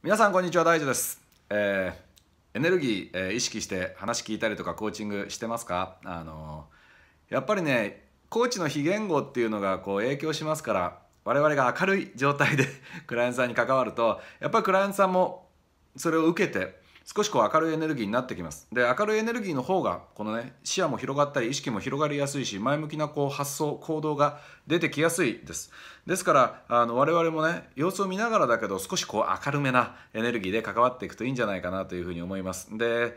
皆さんこんにちは大丈です、えー、エネルギー、えー、意識して話聞いたりとかコーチングしてますかあのー、やっぱりねコーチの非言語っていうのがこう影響しますから我々が明るい状態で クライアントさんに関わるとやっぱりクライアントさんもそれを受けて少しこう明るいエネルギーになってきますで明るいエネルギーの方がこのね視野も広がったり意識も広がりやすいし前向きなこう発想行動が出てきやすいですですからあの我々もね様子を見ながらだけど少しこう明るめなエネルギーで関わっていくといいんじゃないかなというふうに思いますで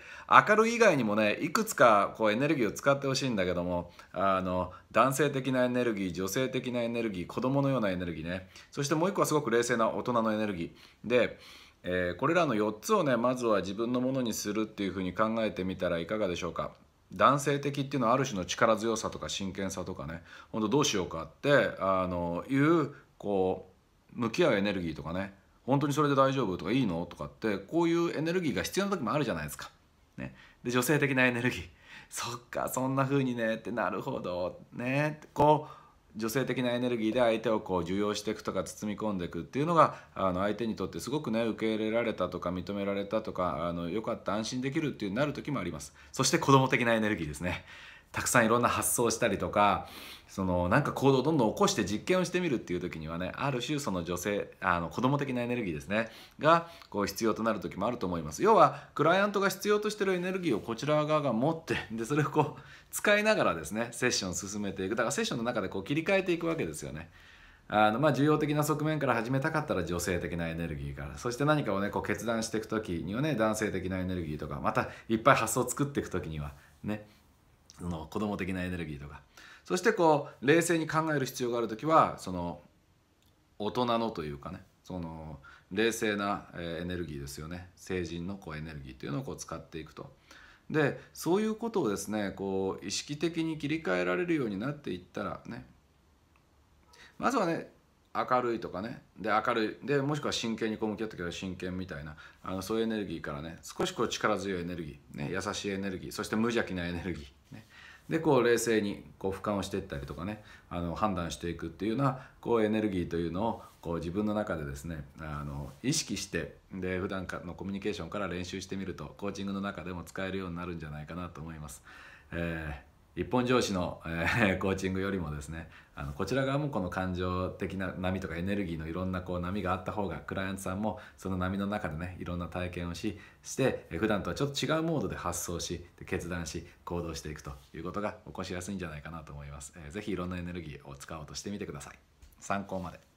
明るい以外にもねいくつかこうエネルギーを使ってほしいんだけどもあの男性的なエネルギー女性的なエネルギー子供のようなエネルギーねそしてもう一個はすごく冷静な大人のエネルギーでえー、これらの4つをねまずは自分のものにするっていうふうに考えてみたらいかがでしょうか男性的っていうのはある種の力強さとか真剣さとかねほんとどうしようかってあのいうこう向き合うエネルギーとかね本当にそれで大丈夫とかいいのとかってこういうエネルギーが必要な時もあるじゃないですか。ね、で女性的なエネルギーそっかそんな風にねってなるほどねこう女性的なエネルギーで相手をこう受容していくとか包み込んでいくっていうのがあの相手にとってすごくね受け入れられたとか認められたとかあのよかった安心できるっていうなる時もありますそして子供的なエネルギーですねたくさんいろんな発想をしたりとかそのなんか行動をどんどん起こして実験をしてみるっていう時にはねある種その女性あの子供的なエネルギーですねがこう必要となる時もあると思います要はクライアントが必要としてるエネルギーをこちら側が持ってでそれをこう使いながらですねセッションを進めていくだからセッションの中でこう切り替えていくわけですよね。あのまあ、重要的な側面から始めたかったら女性的なエネルギーからそして何かをねこう決断していく時にはね男性的なエネルギーとかまたいっぱい発想を作っていく時にはねその子供的なエネルギーとかそしてこう冷静に考える必要がある時はその大人のというかねその冷静なエネルギーですよね成人のこうエネルギーというのをこう使っていくと。でそういうことをですねこう意識的に切り替えられるようになっていったらねまずはね明るいとかねで明るいでもしくは真剣にこう向き合ったけど真剣みたいなあのそういうエネルギーからね少しこう力強いエネルギー、ね、優しいエネルギーそして無邪気なエネルギー、ね、でこう冷静にこう俯瞰をしていったりとかねあの判断していくっていうようなこうエネルギーというのをこう自分の中でですねあの意識してで普段のコミュニケーションから練習してみるとコーチングの中でも使えるようになるんじゃないかなと思います。えー一本上司の、えー、コーチングよりもですねあのこちら側もこの感情的な波とかエネルギーのいろんなこう波があった方がクライアントさんもその波の中でねいろんな体験をしして普段とはちょっと違うモードで発想し決断し行動していくということが起こしやすいんじゃないかなと思います。えー、ぜひいろんなエネルギーを使おうとしてみてください。参考まで